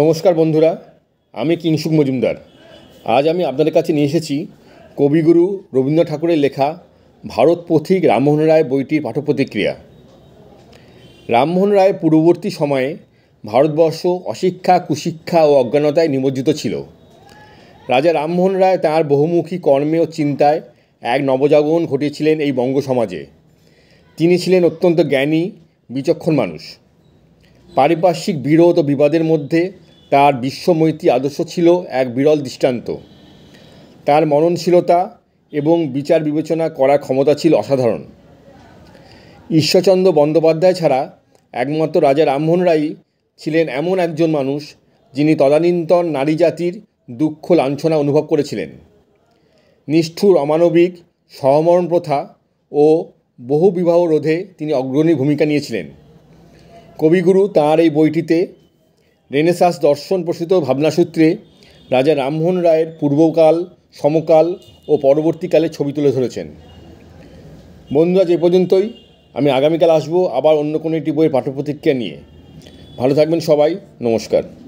নমস্কার বন্ধুরা আমি কিংসুক মজুমদার আজ আমি আপনাদের কাছে নিয়ে এসেছি কবিগুরু রবীন্দ্রনাথ ঠাকুরের লেখা ভারত পথিক রামমোহন রায় বইটির প্রতিক্রিয়া রামমোহন রায়ের পূর্ববর্তী সময়ে ভারতবর্ষ অশিক্ষা কুশিক্ষা ও অজ্ঞানতায় নিমজ্জিত ছিল রাজা রামমোহন রায় তাঁর বহুমুখী কর্মে ও চিন্তায় এক নবজাগরণ ঘটিয়েছিলেন এই বঙ্গ সমাজে তিনি ছিলেন অত্যন্ত জ্ঞানী বিচক্ষণ মানুষ পারিপার্শ্বিক বিরোধ ও বিবাদের মধ্যে তার বিশ্বমৈত্রী আদর্শ ছিল এক বিরল দৃষ্টান্ত তার মননশীলতা এবং বিচার বিবেচনা করার ক্ষমতা ছিল অসাধারণ ঈশ্বরচন্দ্র বন্দ্যোপাধ্যায় ছাড়া একমাত্র রাজা রামমোহন রায় ছিলেন এমন একজন মানুষ যিনি তদানীন্তন নারী জাতির দুঃখ লাঞ্ছনা অনুভব করেছিলেন নিষ্ঠুর অমানবিক সহমরণ প্রথা ও বহু বিবাহ রোধে তিনি অগ্রণী ভূমিকা নিয়েছিলেন কবিগুরু তাঁর এই বইটিতে রেনেসাঁস দর্শন প্রসিত ভাবনাসূত্রে রাজা রামমোহন রায়ের পূর্বকাল সমকাল ও পরবর্তীকালে ছবি তুলে ধরেছেন বন্ধুরা যে পর্যন্তই আমি আগামীকাল আসবো আবার অন্য কোনো একটি বইয়ের পাঠ্যপ্রতিক্রিয়া নিয়ে ভালো থাকবেন সবাই নমস্কার